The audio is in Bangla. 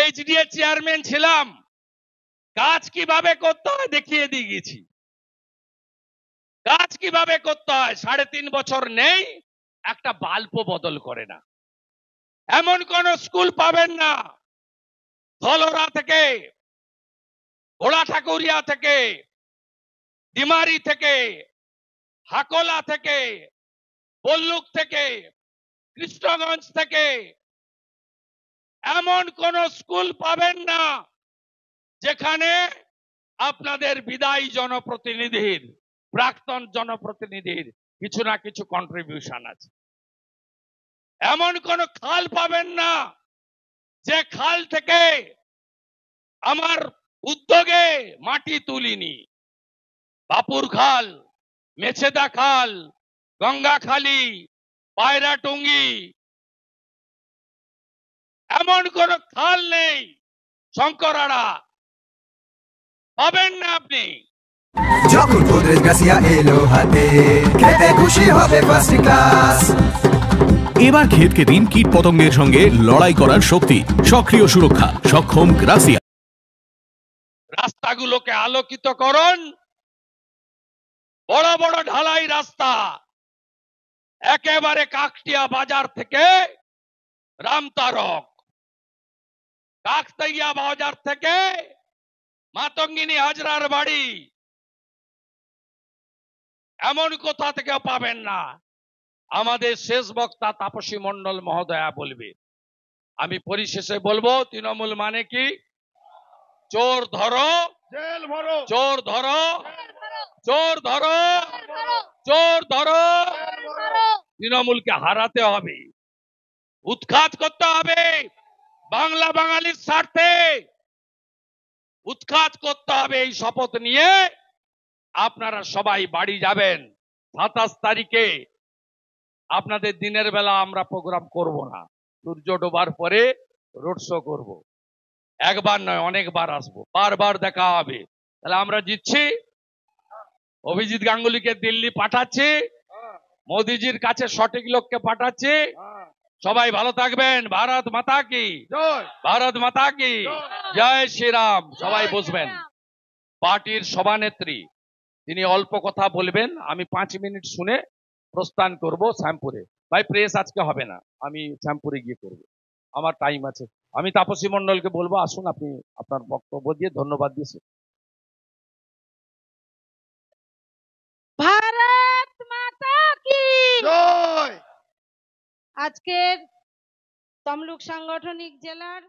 এইচডিএ চেয়ারম্যান ছিলাম কাজ কিভাবে করতে হয় দেখিয়ে দিয়ে গেছি কাজ কিভাবে করতে হয় সাড়ে তিন বছর নেই একটা বাল্প বদল করে না এমন কোন স্কুল পাবেন না ধলরা থেকে ঘোড়া ঠাকুরিয়া থেকে ডিমারি থেকে হাকলা থেকে বল্লুক থেকে কৃষ্ণগঞ্জ থেকে এমন কোন স্কুল পাবেন না যেখানে আপনাদের বিদায়ী জনপ্রতিনিধির প্রাক্তন জনপ্রতিনিধির কিছু না কিছু কন্ট্রিবিউশন আছে এমন কোন খাল পাবেন না যে খাল থেকে আমার উদ্যোগে মাটি তুলিনি বাপুর খাল মেছেদা খাল গঙ্গাখালি পায়রাটুঙ্গি এমন কোন খাল নেই শঙ্করাড়া পাবেন না আপনি যখন গোদরেজ গাছিয়া এলো হাতে খেতে খুশি হবে ফার্স্ট ক্লাস এবার ক্ষেতকে দিন কীট পতঙ্গের সঙ্গে লড়াই করার শক্তি সক্রিয় সুরক্ষা সক্ষম গ্রাসিয়া রাস্তাগুলোকে আলোকিত করুন বড় বড় ঢালাই রাস্তা একেবারে কাকটিয়া বাজার থেকে রামতারক কাকতাইয়া বাজার থেকে মাতঙ্গিনী হাজরার বাড়ি এমন কোথা থেকে পাবেন না আমাদের শেষ বক্তা তাপসী মন্ডল মহোদয়া বলবে আমি পরিশেষে বলবো তৃণমূল মানে কি চোর ধরো জেল ভরো চোর ধরো চোর ধরো চোর ধরো তৃণমূলকে হারাতে হবে উৎখাত করতে হবে বাংলা বাঙালির স্বার্থে উৎখাত করতে হবে এই শপথ নিয়ে আপনারা সবাই বাড়ি যাবেন সাতাশ তারিখে আপনাদের দিনের বেলা আমরা প্রোগ্রাম করব না সূর্য ডোবার পরে রোড শো করবো একবার নয় অনেকবার আসবো বারবার দেখা হবে তাহলে আমরা জিতছি অভিজিৎ গাঙ্গুলিকে দিল্লি পাঠাচ্ছি মোদিজির কাছে সঠিক লোককে পাঠাচ্ছি সবাই ভালো থাকবেন ভারত মাতা কি ভারত মাতা কি জয় শ্রীরাম সবাই বসবেন পার্টির সভানেত্রী তিনি অল্প কথা বলবেন আমি পাঁচ মিনিট শুনে প্রস্থান করব শ্যামপুরে ভাই প্রেস আজকে হবে না আমি শ্যামপুরে গিয়ে করব আমার টাইম আছে আমি তাপসী মন্ডলকে বলবো আসুন আপনি আপনার বক্তব্য দিয়ে ধন্যবাদ দিয়েছেন আজকের তমলুক সাংগঠনিক জেলার